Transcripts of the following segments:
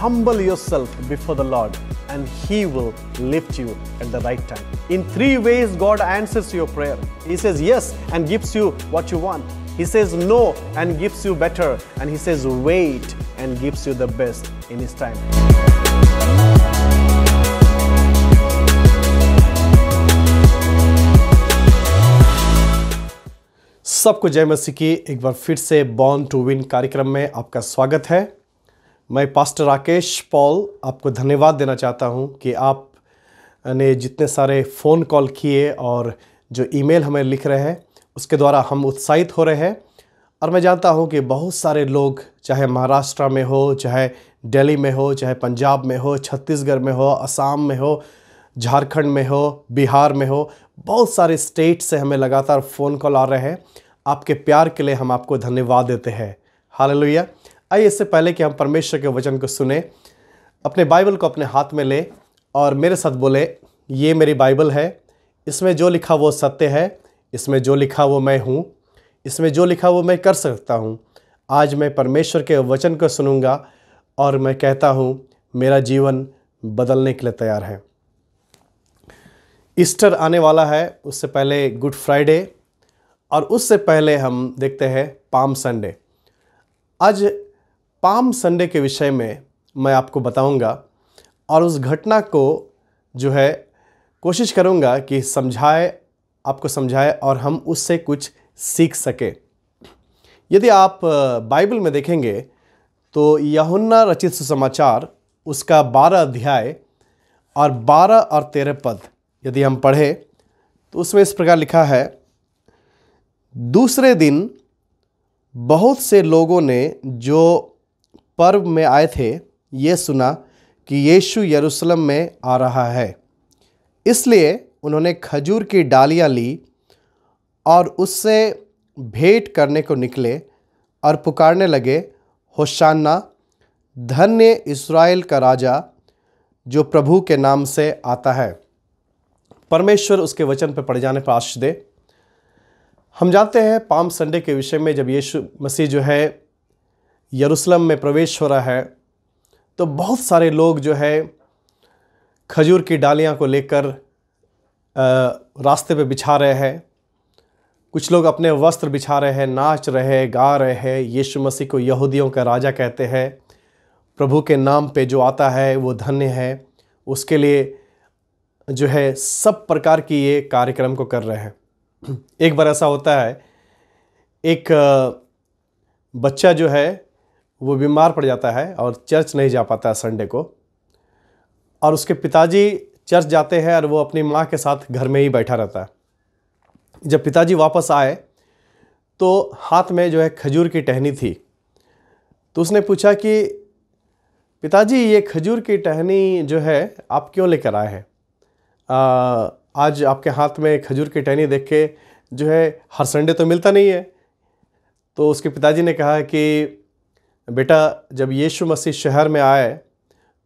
humble yourself before the Lord and He will lift you at the right time. In three ways, God answers your prayer. He says yes and gives you what you want. He says no and gives you better. And He says wait and gives you the best in His time. सबको जय मसीह की एक बार फिर से born to win कार्यक्रम में आपका स्वागत है मैं पास्टर राकेश पॉल आपको धन्यवाद देना चाहता हूँ कि आप ने जितने सारे फ़ोन कॉल किए और जो ईमेल हमें लिख रहे हैं उसके द्वारा हम उत्साहित हो रहे हैं और मैं जानता हूँ कि बहुत सारे लोग चाहे महाराष्ट्र में हो चाहे दिल्ली में हो चाहे पंजाब में हो छत्तीसगढ़ में हो असम में हो झारखंड में हो बिहार में हो बहुत सारे स्टेट से हमें लगातार फ़ोन कॉल आ रहे हैं आपके प्यार के लिए हम आपको धन्यवाद देते हैं हाल आइए इससे पहले कि हम परमेश्वर के वचन को सुने अपने बाइबल को अपने हाथ में लें और मेरे साथ बोले ये मेरी बाइबल है इसमें जो लिखा वो सत्य है इसमें जो लिखा वो मैं हूँ इसमें जो लिखा वो मैं कर सकता हूँ आज मैं परमेश्वर के वचन को सुनूंगा और मैं कहता हूँ मेरा जीवन बदलने के लिए तैयार है ईस्टर आने वाला है उससे पहले गुड फ्राइडे और उससे पहले हम देखते हैं पाम संडे आज पाम संडे के विषय में मैं आपको बताऊंगा और उस घटना को जो है कोशिश करूंगा कि समझाए आपको समझाए और हम उससे कुछ सीख सके यदि आप बाइबल में देखेंगे तो यहुन्ना रचित सुसमाचार उसका बारह अध्याय और बारह और तेरह पद यदि हम पढ़ें तो उसमें इस प्रकार लिखा है दूसरे दिन बहुत से लोगों ने जो पर्व में आए थे ये सुना कि यीशु यरूशलेम में आ रहा है इसलिए उन्होंने खजूर की डालियाँ ली और उससे भेंट करने को निकले और पुकारने लगे होशाना धन्य इसराइल का राजा जो प्रभु के नाम से आता है परमेश्वर उसके वचन पर पड़ जाने पर आश दे हम जानते हैं पाम संडे के विषय में जब यीशु मसीह जो है यरूशलेम में प्रवेश हो रहा है तो बहुत सारे लोग जो है खजूर की डालियाँ को लेकर रास्ते पे बिछा रहे हैं कुछ लोग अपने वस्त्र बिछा रहे हैं नाच रहे हैं गा रहे हैं यीशु मसीह को यहूदियों का राजा कहते हैं प्रभु के नाम पे जो आता है वो धन्य है उसके लिए जो है सब प्रकार की ये कार्यक्रम को कर रहे हैं एक बार ऐसा होता है एक बच्चा जो है वो बीमार पड़ जाता है और चर्च नहीं जा पाता संडे को और उसके पिताजी चर्च जाते हैं और वो अपनी माँ के साथ घर में ही बैठा रहता है जब पिताजी वापस आए तो हाथ में जो है खजूर की टहनी थी तो उसने पूछा कि पिताजी ये खजूर की टहनी जो है आप क्यों लेकर आए हैं आज आपके हाथ में खजूर की टहनी देख के जो है हर संडे तो मिलता नहीं है तो उसके पिताजी ने कहा कि बेटा जब यीशु मसीह शहर में आए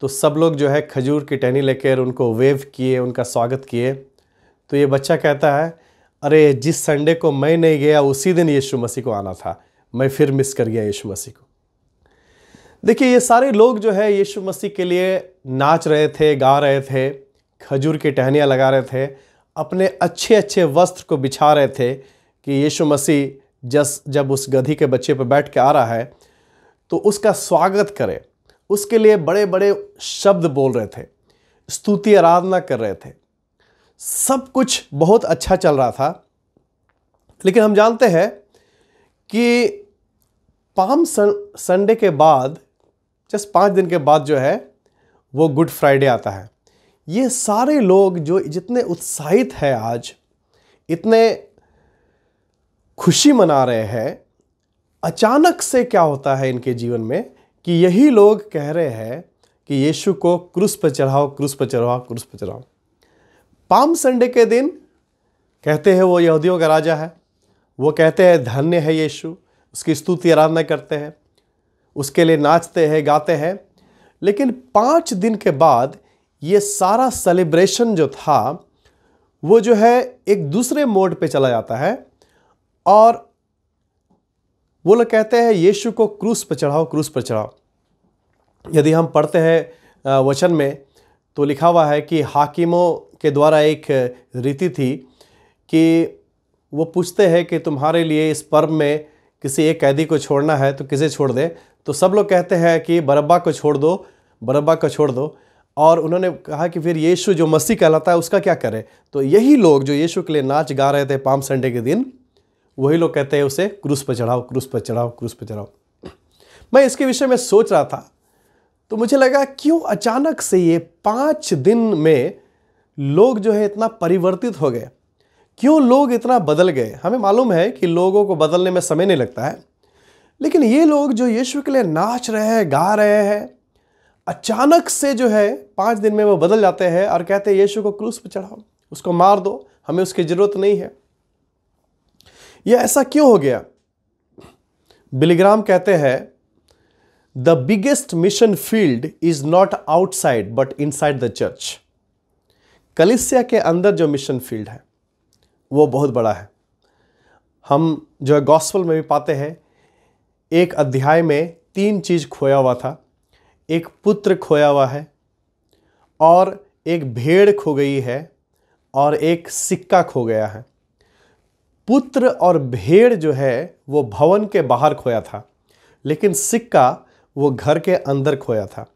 तो सब लोग जो है खजूर की टहनी लेकर उनको वेव किए उनका स्वागत किए तो ये बच्चा कहता है अरे जिस संडे को मैं नहीं गया उसी दिन यीशु मसीह को आना था मैं फिर मिस कर गया यीशु मसीह को देखिए ये सारे लोग जो है यीशु मसीह के लिए नाच रहे थे गा रहे थे खजूर की टहनियाँ लगा रहे थे अपने अच्छे अच्छे वस्त्र को बिछा रहे थे कि यीशु मसीह जस जब उस गधी के बच्चे पर बैठ के आ रहा है तो उसका स्वागत करें उसके लिए बड़े बड़े शब्द बोल रहे थे स्तुति आराधना कर रहे थे सब कुछ बहुत अच्छा चल रहा था लेकिन हम जानते हैं कि पाम संडे के बाद जस्ट पाँच दिन के बाद जो है वो गुड फ्राइडे आता है ये सारे लोग जो जितने उत्साहित हैं आज इतने खुशी मना रहे हैं अचानक से क्या होता है इनके जीवन में कि यही लोग कह रहे हैं कि यीशु को क्रूस पर चढ़ाओ क्रूस पर चढ़ाओ क्रूस पर चढ़ाओ पाम संडे के दिन कहते हैं वो यहूदियों का राजा है वो कहते हैं धन्य है यीशु उसकी स्तुति आराधना करते हैं उसके लिए नाचते हैं गाते हैं लेकिन पाँच दिन के बाद ये सारा सेलिब्रेशन जो था वो जो है एक दूसरे मोड पे चला जाता है और वो लोग कहते हैं यीशु को क्रूस पर चढ़ाओ क्रूस पर चढ़ाओ यदि हम पढ़ते हैं वचन में तो लिखा हुआ है कि हाकिमों के द्वारा एक रीति थी कि वो पूछते हैं कि तुम्हारे लिए इस पर्व में किसी एक कैदी को छोड़ना है तो किसे छोड़ दें तो सब लोग कहते हैं कि बरब्बा को छोड़ दो बरब्बा को छोड़ दो और उन्होंने कहा कि फिर यीशु जो मसीह कहलाता है उसका क्या करें तो यही लोग जो यीशु के लिए नाच गा रहे थे पाम संडे के दिन वही लोग कहते हैं उसे क्रूस पर चढ़ाओ क्रूस पर चढ़ाओ क्रूस पर चढ़ाओ मैं इसके विषय में सोच रहा था तो मुझे लगा क्यों अचानक से ये पाँच दिन में लोग जो है इतना परिवर्तित हो गए क्यों लोग इतना बदल गए हमें मालूम है कि लोगों को बदलने में समय नहीं लगता है लेकिन ये लोग जो यीशु के लिए नाच रहे हैं गा रहे हैं अचानक से जो है पाँच दिन में वो बदल जाते हैं और कहते हैं यीशु को क्रूस पर चढ़ाओ उसको मार दो हमें उसकी ज़रूरत नहीं है यह ऐसा क्यों हो गया बिलीग्राम कहते हैं the biggest mission field is not outside but inside the church कलिसिया के अंदर जो मिशन फील्ड है वो बहुत बड़ा है हम जो है गॉस्पल में भी पाते हैं एक अध्याय में तीन चीज़ खोया हुआ था एक पुत्र खोया हुआ है और एक भेड़ खो गई है और एक सिक्का खो गया है पुत्र और भेड़ जो है वो भवन के बाहर खोया था लेकिन सिक्का वो घर के अंदर खोया था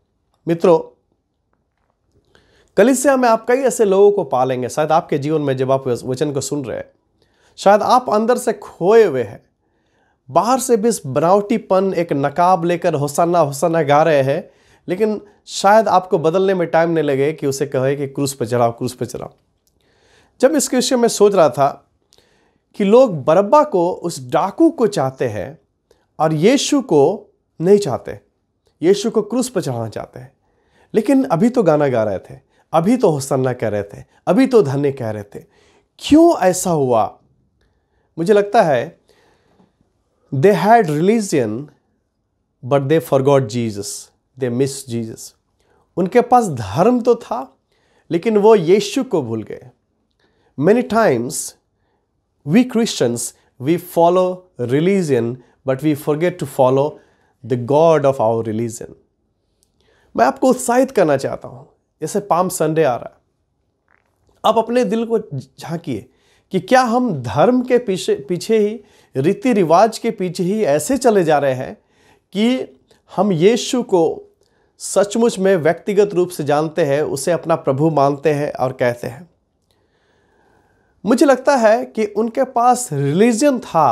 मित्रों कलिसिया में आप कई ऐसे लोगों को पालेंगे शायद आपके जीवन में जब आप वचन को सुन रहे हैं शायद आप अंदर से खोए हुए हैं बाहर से भी इस बनावटीपन एक नकाब लेकर होसाना होसाना गा रहे हैं लेकिन शायद आपको बदलने में टाइम नहीं लगे कि उसे कहे कि क्रूस पर चढ़ाओ क्रूस पर चढ़ाओ जब इसके विषय में सोच रहा था कि लोग बरब्बा को उस डाकू को चाहते हैं और यीशु को नहीं चाहते यीशु को क्रूस पर चढ़ाना चाहते हैं लेकिन अभी तो गाना गा रहे थे अभी तो हुसन्ना कह रहे थे अभी तो धन्य कह रहे थे क्यों ऐसा हुआ मुझे लगता है they had religion but they for God Jesus they miss Jesus उनके पास धर्म तो था लेकिन वो यीशु को भूल गए many times We Christians, we follow religion, but we forget to follow the God of our religion. मैं आपको उत्साहित करना चाहता हूँ जैसे पाम संडे आ रहा है आप अपने दिल को झांकिए कि क्या हम धर्म के पीछे पीछे ही रीति रिवाज के पीछे ही ऐसे चले जा रहे हैं कि हम यीशु को सचमुच में व्यक्तिगत रूप से जानते हैं उसे अपना प्रभु मानते हैं और कहते हैं मुझे लगता है कि उनके पास रिलीजन था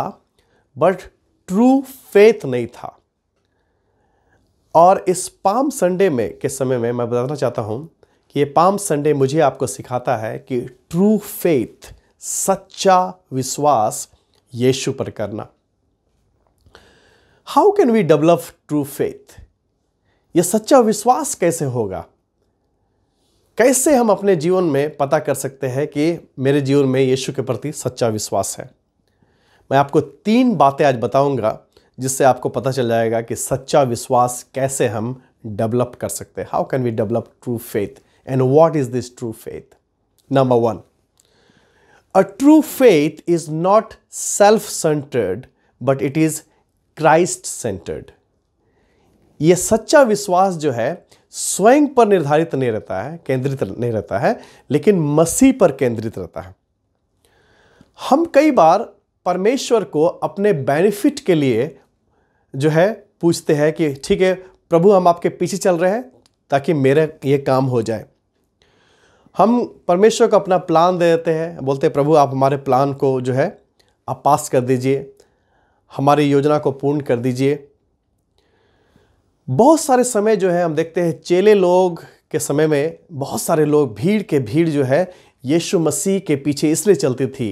बट ट्रू फेथ नहीं था और इस पाम संडे में के समय में मैं बताना चाहता हूं कि ये पाम संडे मुझे आपको सिखाता है कि ट्रू फेथ सच्चा विश्वास यीशु पर करना how can we develop true faith यह सच्चा विश्वास कैसे होगा कैसे हम अपने जीवन में पता कर सकते हैं कि मेरे जीवन में यीशु के प्रति सच्चा विश्वास है मैं आपको तीन बातें आज बताऊंगा जिससे आपको पता चल जाएगा कि सच्चा विश्वास कैसे हम डेवलप कर सकते हैं how can we develop true faith and what is this true faith number one a true faith is not self centred but it is Christ centred ये सच्चा विश्वास जो है स्वयं पर निर्धारित नहीं रहता है केंद्रित नहीं रहता है लेकिन मसीह पर केंद्रित रहता है हम कई बार परमेश्वर को अपने बेनिफिट के लिए जो है पूछते हैं कि ठीक है प्रभु हम आपके पीछे चल रहे हैं ताकि मेरा ये काम हो जाए हम परमेश्वर को अपना प्लान दे देते हैं बोलते हैं प्रभु आप हमारे प्लान को जो है आप पास कर दीजिए हमारी योजना को पूर्ण कर दीजिए बहुत सारे समय जो है हम देखते हैं चेले लोग के समय में बहुत सारे लोग भीड़ के भीड़ जो है यीशु मसीह के पीछे इसलिए चलती थी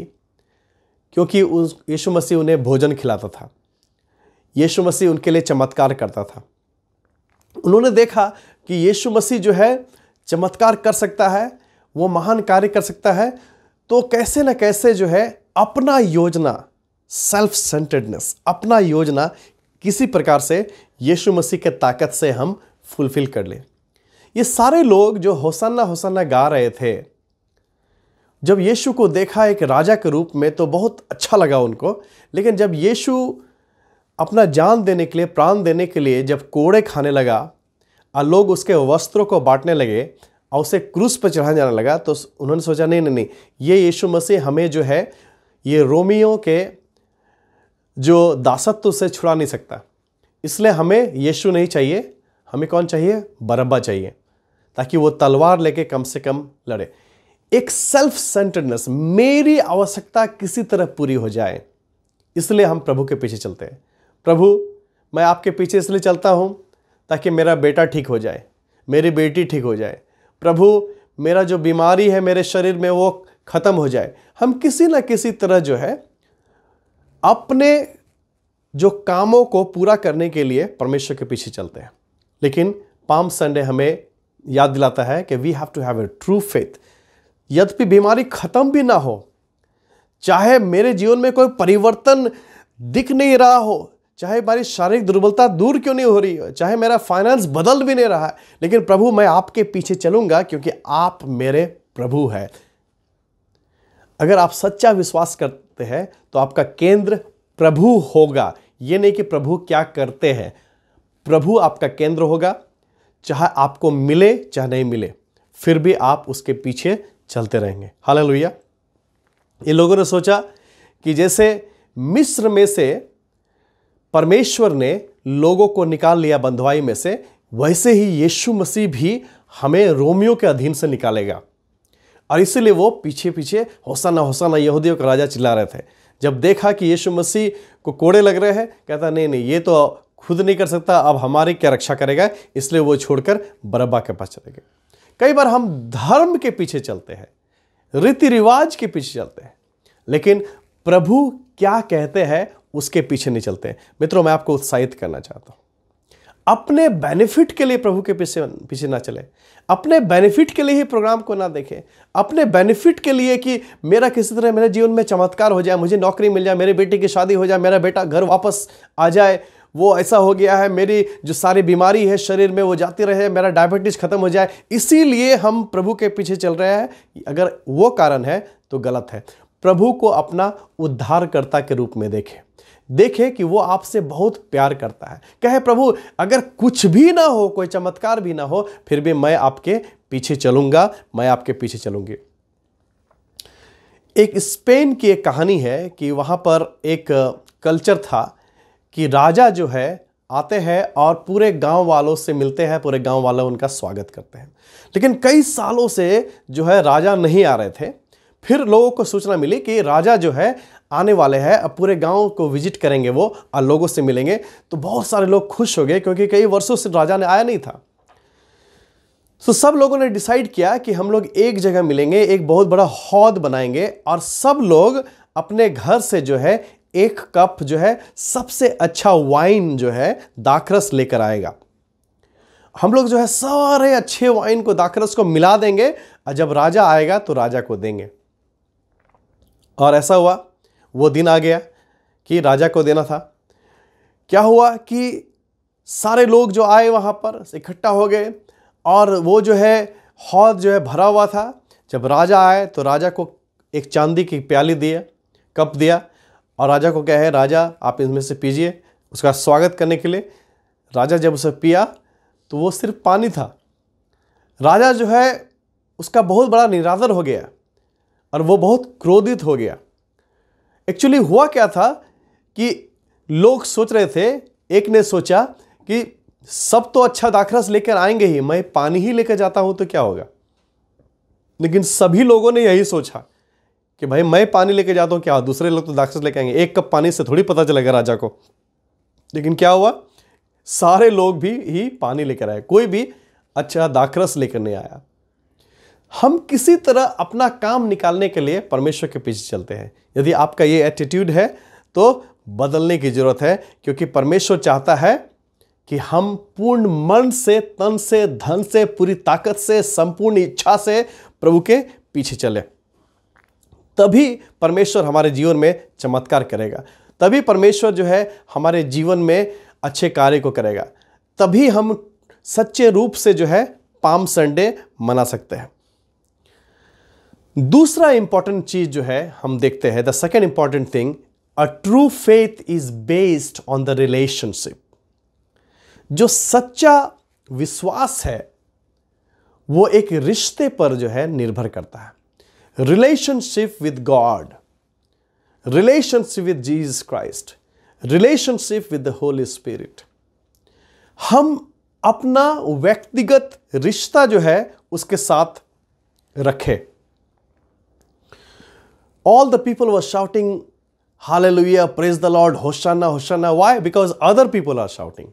क्योंकि उस यीशु मसीह उन्हें भोजन खिलाता था यीशु मसीह उनके लिए चमत्कार करता था उन्होंने देखा कि यीशु मसीह जो है चमत्कार कर सकता है वो महान कार्य कर सकता है तो कैसे ना कैसे जो है अपना योजना सेल्फ सेंटर्डनेस अपना योजना किसी प्रकार से यीशु मसीह के ताकत से हम फुलफिल कर लें ये सारे लोग जो होसाना होसाना गा रहे थे जब यीशु को देखा एक राजा के रूप में तो बहुत अच्छा लगा उनको लेकिन जब यीशु अपना जान देने के लिए प्राण देने के लिए जब कोड़े खाने लगा और लोग उसके वस्त्रों को बांटने लगे और उसे क्रूस पर चढ़ा जाने लगा तो उन्होंने सोचा नहीं नहीं नहीं ये यीशु मसीह हमें जो है ये रोमियो के जो दासत्व से छुड़ा नहीं सकता इसलिए हमें यीशु नहीं चाहिए हमें कौन चाहिए बरब्बा चाहिए ताकि वो तलवार लेके कम से कम लड़े एक सेल्फ सेंटर्डनेस मेरी आवश्यकता किसी तरह पूरी हो जाए इसलिए हम प्रभु के पीछे चलते हैं प्रभु मैं आपके पीछे इसलिए चलता हूँ ताकि मेरा बेटा ठीक हो जाए मेरी बेटी ठीक हो जाए प्रभु मेरा जो बीमारी है मेरे शरीर में वो ख़त्म हो जाए हम किसी न किसी तरह जो है अपने जो कामों को पूरा करने के लिए परमेश्वर के पीछे चलते हैं लेकिन पाम संडे हमें याद दिलाता है कि we have to have a true faith यद्यपि बीमारी खत्म भी ना हो चाहे मेरे जीवन में कोई परिवर्तन दिख नहीं रहा हो चाहे मेरी शारीरिक दुर्बलता दूर क्यों नहीं हो रही हो चाहे मेरा फाइनेंस बदल भी नहीं रहा है लेकिन प्रभु मैं आपके पीछे चलूंगा क्योंकि आप मेरे प्रभु हैं अगर आप सच्चा विश्वास करते हैं तो आपका केंद्र प्रभु होगा ये नहीं कि प्रभु क्या करते हैं प्रभु आपका केंद्र होगा चाहे आपको मिले चाहे नहीं मिले फिर भी आप उसके पीछे चलते रहेंगे हाल लोहिया ये लोगों ने सोचा कि जैसे मिस्र में से परमेश्वर ने लोगों को निकाल लिया बंधवाई में से वैसे ही यीशु मसीह भी हमें रोमियो के अधीन से निकालेगा और इसलिए वो पीछे पीछे होसाना होसाना यहूदियों का राजा चिल्ला रहे थे जब देखा कि यीशु मसीह को कोड़े लग रहे हैं कहता नहीं नहीं ये तो खुद नहीं कर सकता अब हमारी क्या रक्षा करेगा इसलिए वो छोड़कर बरब्बा के पास चले गए कई बार हम धर्म के पीछे चलते हैं रीति रिवाज के पीछे चलते हैं लेकिन प्रभु क्या कहते हैं उसके पीछे नहीं चलते मित्रों मैं आपको उत्साहित करना चाहता हूँ अपने बेनिफिट के लिए प्रभु के पीछे पीछे ना चले अपने बेनिफिट के लिए ही प्रोग्राम को ना देखें अपने बेनिफिट के लिए कि मेरा किसी तरह मेरे जीवन में चमत्कार हो जाए मुझे नौकरी मिल जाए मेरे बेटे की शादी हो जाए मेरा बेटा घर वापस आ जाए वो ऐसा हो गया है मेरी जो सारी बीमारी है शरीर में वो जाती रहे मेरा डायबिटीज़ ख़त्म हो जाए इसीलिए हम प्रभु के पीछे चल रहे हैं अगर वो कारण है तो गलत है प्रभु को अपना उद्धारकर्ता के रूप में देखें देखे कि वो आपसे बहुत प्यार करता है कहे प्रभु अगर कुछ भी ना हो कोई चमत्कार भी ना हो फिर भी मैं आपके पीछे चलूंगा मैं आपके पीछे चलूंगी एक स्पेन की एक कहानी है कि वहाँ पर एक कल्चर था कि राजा जो है आते हैं और पूरे गांव वालों से मिलते हैं पूरे गांव वाले उनका स्वागत करते हैं लेकिन कई सालों से जो है राजा नहीं आ रहे थे फिर लोगों को सूचना मिली कि राजा जो है आने वाले हैं अब पूरे गांव को विजिट करेंगे वो और लोगों से मिलेंगे तो बहुत सारे लोग खुश हो गए क्योंकि कई वर्षों से राजा ने आया नहीं था तो सब लोगों ने डिसाइड किया कि हम लोग एक जगह मिलेंगे एक बहुत बड़ा हौद बनाएंगे और सब लोग अपने घर से जो है एक कप जो है सबसे अच्छा वाइन जो है दाखरस लेकर आएगा हम लोग जो है सारे अच्छे वाइन को दाखरस को मिला देंगे और जब राजा आएगा तो राजा को देंगे और ऐसा हुआ वो दिन आ गया कि राजा को देना था क्या हुआ कि सारे लोग जो आए वहाँ पर इकट्ठा हो गए और वो जो है हौद जो है भरा हुआ था जब राजा आए तो राजा को एक चांदी की प्याली दिया कप दिया और राजा को क्या है राजा आप इसमें से पीजिए उसका स्वागत करने के लिए राजा जब उसे पिया तो वो सिर्फ पानी था राजा जो है उसका बहुत बड़ा निरादर हो गया और वो बहुत क्रोधित हो गया एक्चुअली हुआ क्या था कि लोग सोच रहे थे एक ने सोचा कि सब तो अच्छा दाखरस लेकर आएंगे ही मैं पानी ही लेकर जाता हूँ तो क्या होगा लेकिन सभी लोगों ने यही सोचा कि भाई मैं पानी लेके जाता हूँ क्या दूसरे लोग तो दाखरस लेकर आएंगे एक कप पानी से थोड़ी पता चलेगा राजा को लेकिन क्या हुआ सारे लोग भी ही पानी लेकर आए कोई भी अच्छा दाखरस लेकर नहीं आया हम किसी तरह अपना काम निकालने के लिए परमेश्वर के पीछे चलते हैं यदि आपका ये एटीट्यूड है तो बदलने की ज़रूरत है क्योंकि परमेश्वर चाहता है कि हम पूर्ण मन से तन से धन से पूरी ताकत से संपूर्ण इच्छा से प्रभु के पीछे चले तभी परमेश्वर हमारे जीवन में चमत्कार करेगा तभी परमेश्वर जो है हमारे जीवन में अच्छे कार्य को करेगा तभी हम सच्चे रूप से जो है पाम संडे मना सकते हैं दूसरा इंपॉर्टेंट चीज जो है हम देखते हैं the second important thing a true faith is based on the relationship जो सच्चा विश्वास है वो एक रिश्ते पर जो है निर्भर करता है relationship with God relationship with Jesus Christ relationship with the Holy Spirit हम अपना व्यक्तिगत रिश्ता जो है उसके साथ रखें all the people were shouting, Hallelujah, praise the Lord, Hosanna, Hosanna. Why? Because other people are shouting.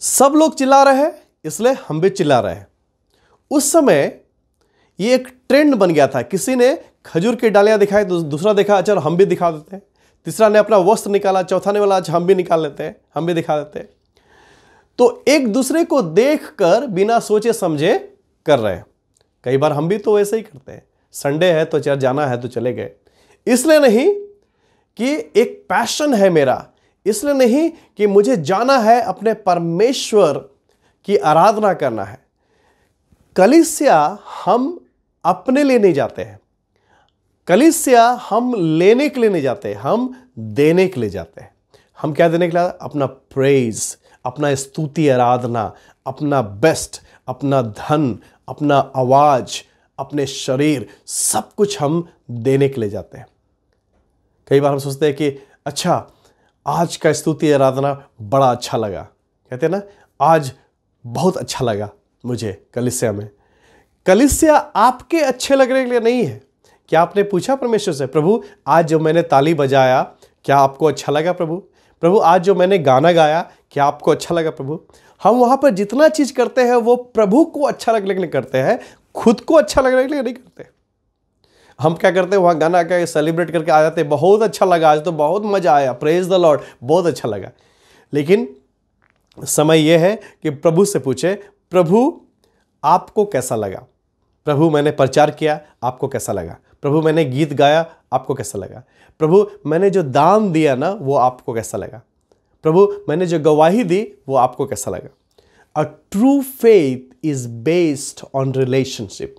सब लोग चिल्ला रहे हैं इसलिए हम भी चिल्ला रहे हैं उस समय ये एक ट्रेंड बन गया था किसी ने खजूर की डालियां दिखाई दूसरा देखा अच्छा हम भी दिखा देते हैं तीसरा ने अपना वस्त्र निकाला चौथा ने बोला अच्छा हम भी निकाल लेते हैं हम भी दिखा देते तो एक दूसरे को देख कर बिना सोचे समझे कर रहे हैं कई बार हम भी तो वैसे ही करते हैं संडे है तो चर्च जाना है तो चले गए इसलिए नहीं कि एक पैशन है मेरा इसलिए नहीं कि मुझे जाना है अपने परमेश्वर की आराधना करना है कलिसिया हम अपने लिए नहीं जाते हैं कलिसिया हम लेने के लिए नहीं जाते हम देने के लिए जाते हैं हम क्या देने के लिए अपना प्रेज अपना स्तुति आराधना अपना बेस्ट अपना धन अपना आवाज़ अपने शरीर सब कुछ हम देने के लिए जाते हैं कई बार हम सोचते हैं कि अच्छा आज का स्तुति आराधना बड़ा अच्छा लगा कहते हैं ना आज बहुत अच्छा लगा मुझे कलिसिया में कलिसिया आपके अच्छे लगने के लिए नहीं है क्या आपने पूछा परमेश्वर से प्रभु आज जो मैंने ताली बजाया क्या आपको अच्छा लगा प्रभु प्रभु आज जो मैंने गाना गाया क्या आपको अच्छा लगा प्रभु हम वहाँ पर जितना चीज़ करते हैं वो प्रभु को अच्छा लगने के लिए करते हैं खुद को अच्छा लगने के लिए नहीं करते हम क्या करते हैं वहाँ गाना का सेलिब्रेट करके आ जाते हैं बहुत अच्छा लगा आज तो बहुत मज़ा आया प्रेज द लॉर्ड बहुत अच्छा लगा लेकिन समय यह है कि प्रभु से पूछे प्रभु आपको कैसा लगा प्रभु मैंने प्रचार किया आपको कैसा लगा प्रभु मैंने गीत गाया आपको कैसा लगा प्रभु मैंने जो दान दिया ना वो आपको कैसा लगा प्रभु मैंने जो गवाही दी वो आपको कैसा लगा a true faith is based on relationship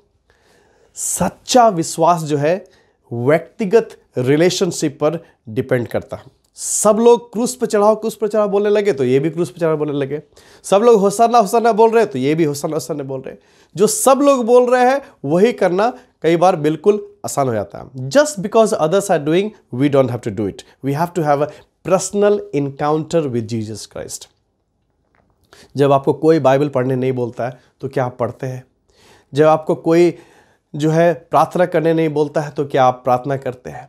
सच्चा विश्वास जो है व्यक्तिगत रिलेशनशिप पर डिपेंड करता है सब लोग क्रूस पर चढ़ाओ क्रूस पर चढ़ाओ बोलने लगे तो ये भी क्रूस पर चढ़ाओ बोलने लगे सब लोग होसाना होसाना बोल रहे हैं तो ये भी होसाना होसाना बोल रहे हैं जो सब लोग बोल रहे हैं वही करना कई बार बिल्कुल आसान हो जाता है just because others are doing we don't have to do it we have to have a personal encounter with Jesus Christ जब आपको कोई बाइबल पढ़ने नहीं बोलता है तो क्या आप पढ़ते हैं जब आपको कोई जो है प्रार्थना करने नहीं बोलता है तो क्या आप प्रार्थना करते हैं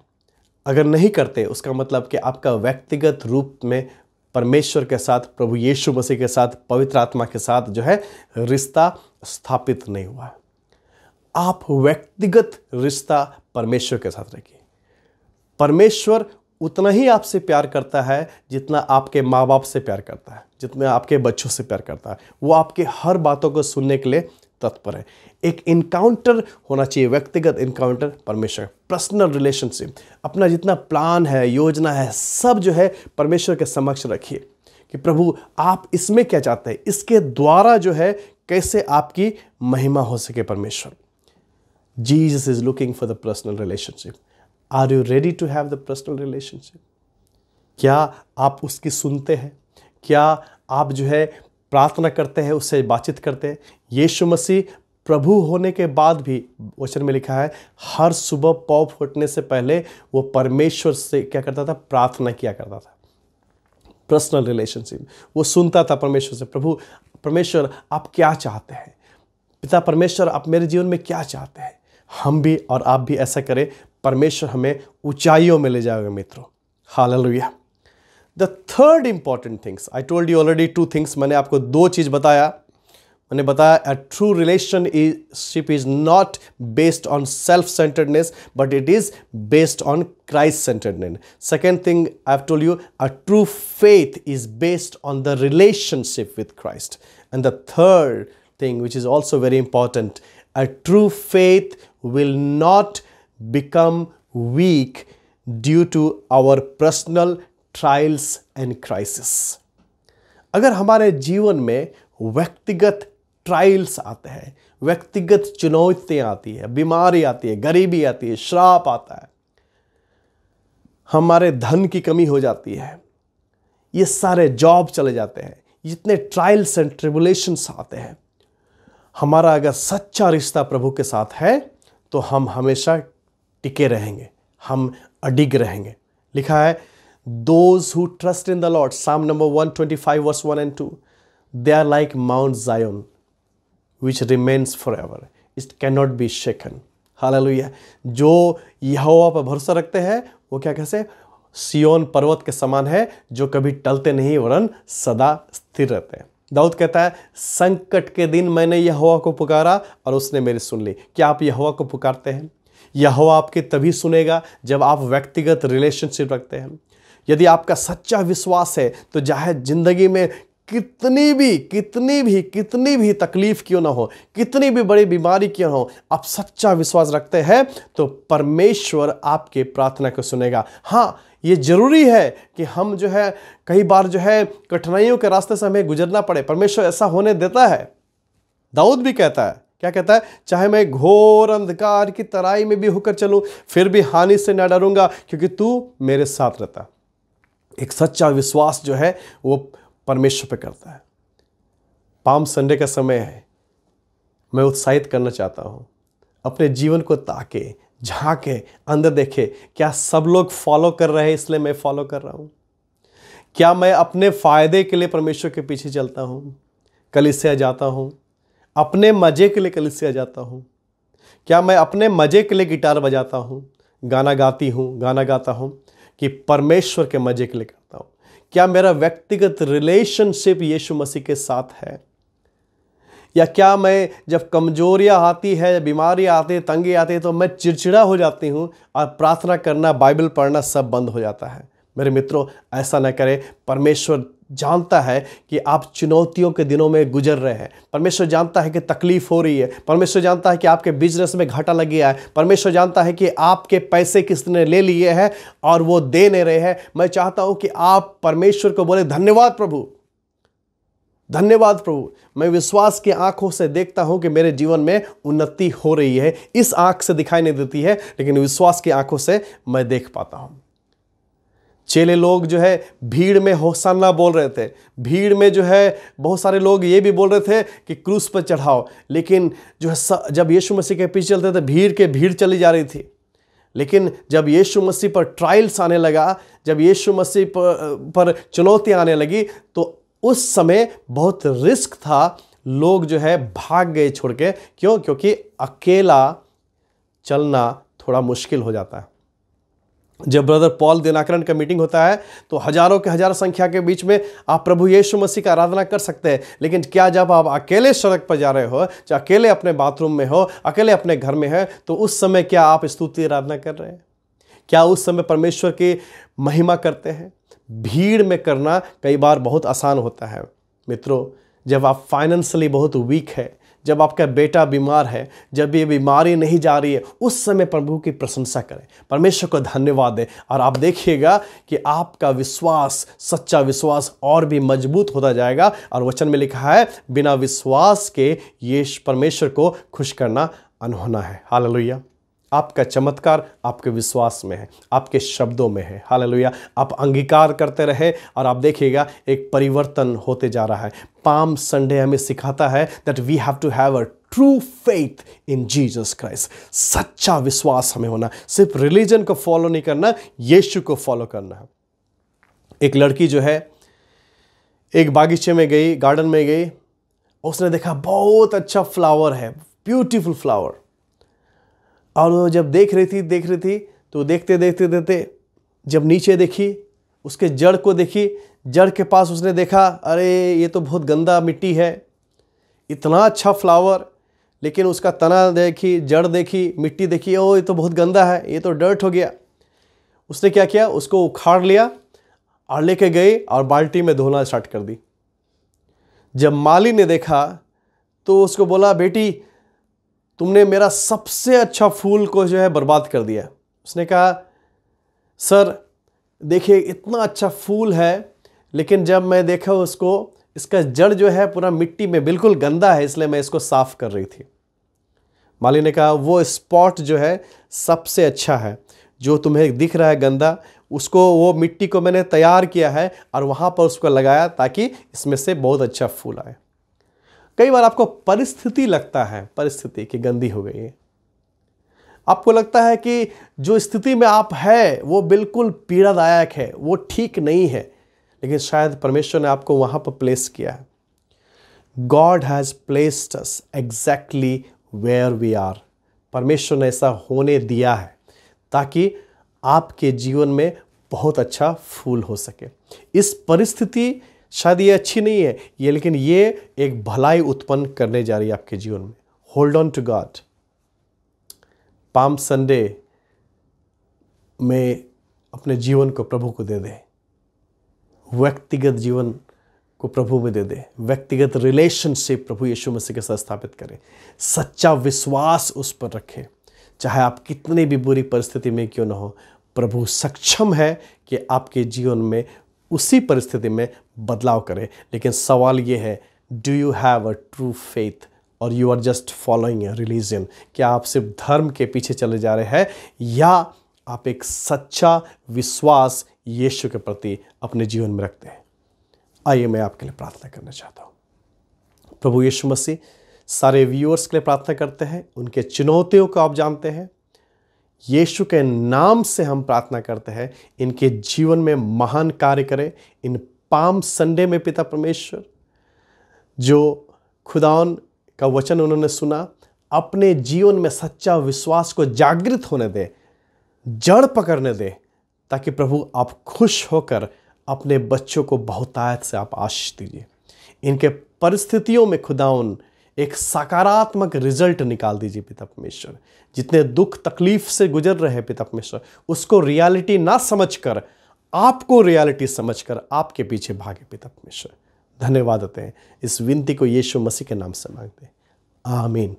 अगर नहीं करते उसका मतलब कि आपका व्यक्तिगत रूप में परमेश्वर के साथ प्रभु यीशु मसीह के साथ पवित्र आत्मा के साथ जो है रिश्ता स्थापित नहीं हुआ है आप व्यक्तिगत रिश्ता परमेश्वर के साथ रखिए परमेश्वर उतना ही आपसे प्यार करता है जितना आपके माँ बाप से प्यार करता है जितना आपके बच्चों से प्यार करता है वो आपके हर बातों को सुनने के लिए तत्पर है एक इनकाउंटर होना चाहिए व्यक्तिगत इनकाउंटर परमेश्वर पर्सनल रिलेशनशिप अपना जितना प्लान है योजना है सब जो है परमेश्वर के समक्ष रखिए कि प्रभु आप इसमें क्या चाहते हैं इसके द्वारा जो है कैसे आपकी महिमा हो सके परमेश्वर Jesus is looking for the personal relationship are you ready to have the personal relationship क्या आप उसकी सुनते हैं क्या आप जो है प्रार्थना करते हैं उससे बातचीत करते हैं यीशु मसीह प्रभु होने के बाद भी वचन में लिखा है हर सुबह पौ फूटने से पहले वो परमेश्वर से क्या करता था प्रार्थना किया करता था पर्सनल रिलेशनशिप वो सुनता था परमेश्वर से प्रभु परमेश्वर आप क्या चाहते हैं पिता परमेश्वर आप मेरे जीवन में क्या चाहते हैं हम भी और आप भी ऐसा करें परमेश्वर हमें ऊंचाइयों में ले जाएगा मित्रों hallelujah the third important things I told you already two things मैंने आपको दो चीज़ बताया मैंने बताया a true ship is not based on self centredness but it is based on Christ centredness second thing I told told you a true faith is based on the relationship with Christ and the third thing which is also very important a true faith will not become weak due to our personal trials and crisis. अगर हमारे जीवन में व्यक्तिगत trials आते हैं व्यक्तिगत चुनौतियाँ आती है बीमारी आती है गरीबी आती है श्राप आता है हमारे धन की कमी हो जाती है ये सारे जॉब चले जाते हैं जितने ट्रायल्स एंड ट्रिबुलेशंस आते हैं हमारा अगर सच्चा रिश्ता प्रभु के साथ है तो हम हमेशा टिके रहेंगे हम अडिग रहेंगे लिखा है those who trust in the Lord Psalm number one twenty five verse one and two they are like Mount Zion which remains for ever it can not be shaken हाल जो यहोवा पर भरोसा रखते हैं वो क्या कैसे सियोन पर्वत के समान है जो कभी टलते नहीं वरन सदा स्थिर रहते हैं दाऊद कहता है संकट के दिन मैंने यहोवा को पुकारा और उसने मेरी सुन ली क्या आप यहोवा को पुकारते हैं यहोवा आपके तभी सुनेगा जब आप व्यक्तिगत रिलेशनशिप रखते हैं यदि आपका सच्चा विश्वास है तो चाहे ज़िंदगी में कितनी भी कितनी भी कितनी भी तकलीफ क्यों ना हो कितनी भी बड़ी बीमारी क्यों ना हो आप सच्चा विश्वास रखते हैं तो परमेश्वर आपके प्रार्थना को सुनेगा हाँ ये जरूरी है कि हम जो है कई बार जो है कठिनाइयों के रास्ते से हमें गुजरना पड़े परमेश्वर ऐसा होने देता है दाऊद भी कहता है क्या कहता है चाहे मैं घोर अंधकार की तराई में भी होकर चलूं फिर भी हानि से ना डरूंगा क्योंकि तू मेरे साथ रहता एक सच्चा विश्वास जो है वो परमेश्वर पे करता है पाम संडे का समय है मैं उत्साहित करना चाहता हूं अपने जीवन को ताके झांके अंदर देखे क्या सब लोग फॉलो कर रहे हैं इसलिए मैं फॉलो कर रहा हूं क्या मैं अपने फ़ायदे के लिए परमेश्वर के पीछे चलता हूं कल इससे जाता हूं अपने मज़े के लिए कलिसिया जाता हूँ क्या मैं अपने मज़े के लिए गिटार बजाता हूँ गाना गाती हूँ गाना गाता हूँ कि परमेश्वर के मज़े के लिए करता हूँ क्या मेरा व्यक्तिगत रिलेशनशिप यीशु मसीह के साथ है या क्या मैं जब कमजोरियाँ आती है बीमारियाँ आती है तंगी आती है तो मैं चिड़चिड़ा हो जाती हूँ और प्रार्थना करना बाइबल पढ़ना सब बंद हो जाता है मेरे मित्रों ऐसा ना करें परमेश्वर जानता है कि आप चुनौतियों के दिनों में गुजर रहे हैं परमेश्वर जानता है कि तकलीफ हो रही है परमेश्वर जानता है कि आपके बिजनेस में घाटा लग गया है परमेश्वर जानता है कि आपके पैसे किसने ले लिए हैं और वो दे नहीं रहे हैं मैं चाहता हूं कि आप परमेश्वर को बोले धन्यवाद प्रभु धन्यवाद प्रभु मैं विश्वास की आंखों से देखता हूं कि मेरे जीवन में उन्नति हो रही है इस आंख से दिखाई नहीं देती है लेकिन विश्वास की आंखों से मैं देख पाता हूं चेले लोग जो है भीड़ में होसाना बोल रहे थे भीड़ में जो है बहुत सारे लोग ये भी बोल रहे थे कि क्रूस पर चढ़ाओ लेकिन जो है जब यीशु मसीह के पीछे चलते थे भीड़ के भीड़ चली जा रही थी लेकिन जब यीशु मसीह पर ट्रायल्स आने लगा जब यीशु मसीह पर, पर चुनौतियाँ आने लगी तो उस समय बहुत रिस्क था लोग जो है भाग गए छोड़ के क्यों क्योंकि अकेला चलना थोड़ा मुश्किल हो जाता है जब ब्रदर पॉल दिनाकरण का मीटिंग होता है तो हजारों के हजारों संख्या के बीच में आप प्रभु यीशु मसीह का आराधना कर सकते हैं लेकिन क्या जब आप अकेले सड़क पर जा रहे हो चाहे अकेले अपने बाथरूम में हो अकेले अपने घर में है तो उस समय क्या आप स्तुति आराधना कर रहे हैं क्या उस समय परमेश्वर की महिमा करते हैं भीड़ में करना कई बार बहुत आसान होता है मित्रों जब आप फाइनेंशली बहुत वीक है जब आपका बेटा बीमार है जब ये बीमारी नहीं जा रही है उस समय प्रभु की प्रशंसा करें परमेश्वर को धन्यवाद दें और आप देखिएगा कि आपका विश्वास सच्चा विश्वास और भी मजबूत होता जाएगा और वचन में लिखा है बिना विश्वास के ये परमेश्वर को खुश करना अनहोना है हाल आपका चमत्कार आपके विश्वास में है आपके शब्दों में है हाल आप अंगीकार करते रहे और आप देखिएगा एक परिवर्तन होते जा रहा है पाम संडे हमें सिखाता है that we have to have a true faith in Jesus Christ सच्चा विश्वास हमें होना सिर्फ रिलीजन को फॉलो नहीं करना यीशु को फॉलो करना है एक लड़की जो है एक बागीचे में गई गार्डन में गई उसने देखा बहुत अच्छा फ्लावर है ब्यूटीफुल फ्लावर और वो जब देख रही थी देख रही थी तो देखते देखते देखते जब नीचे देखी उसके जड़ को देखी जड़ के पास उसने देखा अरे ये तो बहुत गंदा मिट्टी है इतना अच्छा फ्लावर लेकिन उसका तना देखी जड़ देखी मिट्टी देखी ओ ये तो बहुत गंदा है ये तो डर्ट हो गया उसने क्या किया उसको उखाड़ लिया और लेके गए और बाल्टी में धोना स्टार्ट कर दी जब माली ने देखा तो उसको बोला बेटी तुमने मेरा सबसे अच्छा फूल को जो है बर्बाद कर दिया उसने कहा सर देखिए इतना अच्छा फूल है लेकिन जब मैं देखा उसको इसका जड़ जो है पूरा मिट्टी में बिल्कुल गंदा है इसलिए मैं इसको साफ़ कर रही थी माली ने कहा वो स्पॉट जो है सबसे अच्छा है जो तुम्हें दिख रहा है गंदा उसको वो मिट्टी को मैंने तैयार किया है और वहाँ पर उसको लगाया ताकि इसमें से बहुत अच्छा फूल आए कई बार आपको परिस्थिति लगता है परिस्थिति कि गंदी हो गई है आपको लगता है कि जो स्थिति में आप है वो बिल्कुल पीड़ादायक है वो ठीक नहीं है लेकिन शायद परमेश्वर ने आपको वहां पर प्लेस किया है God has placed us exactly where we are परमेश्वर ने ऐसा होने दिया है ताकि आपके जीवन में बहुत अच्छा फूल हो सके इस परिस्थिति शायद ये अच्छी नहीं है ये लेकिन ये एक भलाई उत्पन्न करने जा रही है आपके जीवन में hold on to God Palm Sunday में अपने जीवन को प्रभु को दे दें व्यक्तिगत जीवन को प्रभु में दे दे व्यक्तिगत रिलेशनशिप प्रभु यीशु मसीह के साथ स्थापित करें सच्चा विश्वास उस पर रखें चाहे आप कितनी भी बुरी परिस्थिति में क्यों ना हो प्रभु सक्षम है कि आपके जीवन में उसी परिस्थिति में बदलाव करें लेकिन सवाल ये है do you have a true faith और you are just following religion क्या आप सिर्फ धर्म के पीछे चले जा रहे हैं या आप एक सच्चा विश्वास यीशु के प्रति अपने जीवन में रखते हैं आइए मैं आपके लिए प्रार्थना करना चाहता हूँ प्रभु यीशु मसीह सारे व्यूअर्स के लिए प्रार्थना करते हैं उनके चुनौतियों को आप जानते हैं यीशु के नाम से हम प्रार्थना करते हैं इनके जीवन में महान कार्य करें इन पाम संडे में पिता परमेश्वर जो खुदावन का वचन उन्होंने सुना अपने जीवन में सच्चा विश्वास को जागृत होने दे जड़ पकड़ने दे ताकि प्रभु आप खुश होकर अपने बच्चों को बहुतायत से आप आशीष दीजिए इनके परिस्थितियों में खुदाउन एक सकारात्मक रिजल्ट निकाल दीजिए पिता परमेश्वर जितने दुख तकलीफ से गुजर रहे पिता परमेश्वर उसको रियलिटी ना समझकर आपको रियलिटी समझकर आपके पीछे भागे पिता परमेश्वर धन्यवाद देते हैं इस विनती को यीशु मसीह के नाम से मांगते हैं आमीन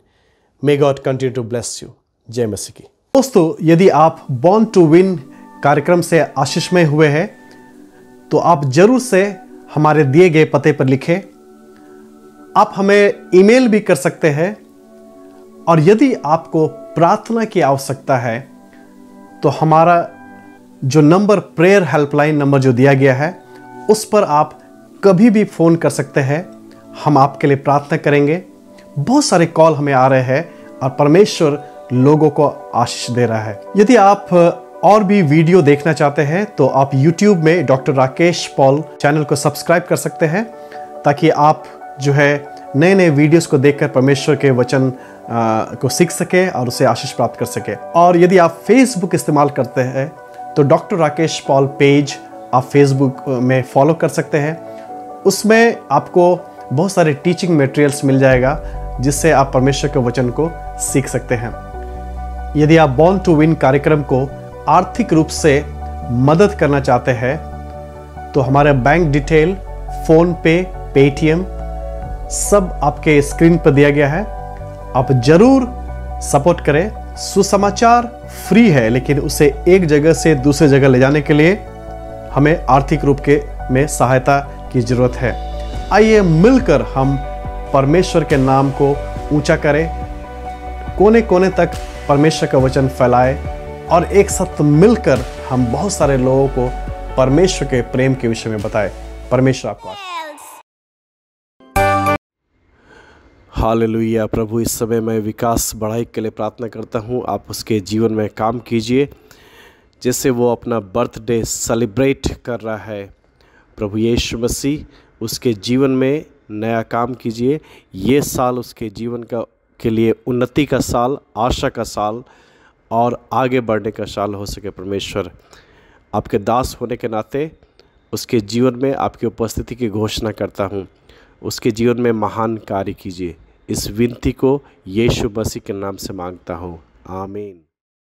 may God continue to bless you जय मसीह की दोस्तों यदि आप बॉर्न टू विन कार्यक्रम से आशीषमय हुए हैं तो आप जरूर से हमारे दिए गए पते पर लिखें आप हमें ईमेल भी कर सकते हैं और यदि आपको प्रार्थना की आवश्यकता है तो हमारा जो नंबर प्रेयर हेल्पलाइन नंबर जो दिया गया है उस पर आप कभी भी फ़ोन कर सकते हैं हम आपके लिए प्रार्थना करेंगे बहुत सारे कॉल हमें आ रहे हैं और परमेश्वर लोगों को आशीष दे रहा है यदि आप और भी वीडियो देखना चाहते हैं तो आप YouTube में डॉक्टर राकेश पॉल चैनल को सब्सक्राइब कर सकते हैं ताकि आप जो है नए नए वीडियोस को देखकर परमेश्वर के वचन आ, को सीख सके और उसे आशीष प्राप्त कर सके और यदि आप फेसबुक इस्तेमाल करते हैं तो डॉक्टर राकेश पॉल पेज आप फेसबुक में फॉलो कर सकते हैं उसमें आपको बहुत सारे टीचिंग मटेरियल्स मिल जाएगा जिससे आप परमेश्वर के वचन को सीख सकते हैं यदि आप बॉर्न टू विन कार्यक्रम को आर्थिक रूप से मदद करना चाहते हैं तो हमारे bank detail PhonePe Paytm सब आपके स्क्रीन पर दिया गया है आप ज़रूर सपोर्ट करें सुसमाचार फ्री है लेकिन उसे एक जगह से दूसरे जगह ले जाने के लिए हमें आर्थिक रूप के में सहायता की ज़रूरत है आइए मिलकर हम परमेश्वर के नाम को ऊंचा करें कोने कोने तक परमेश्वर का वचन फैलाए और एक साथ मिलकर हम बहुत सारे लोगों को परमेश्वर के प्रेम के विषय में बताए परमेश्वर आपको हालेलुया प्रभु इस समय मैं विकास बढ़ाई के लिए प्रार्थना करता हूँ आप उसके जीवन में काम कीजिए जैसे वो अपना बर्थडे सेलिब्रेट कर रहा है प्रभु यीशु मसीह उसके जीवन में नया काम कीजिए ये साल उसके जीवन का के लिए उन्नति का साल आशा का साल और आगे बढ़ने का शाल हो सके परमेश्वर आपके दास होने के नाते उसके जीवन में आपकी उपस्थिति की घोषणा करता हूँ उसके जीवन में महान कार्य कीजिए इस विनती को यीशु मसीह के नाम से मांगता हूँ आमीन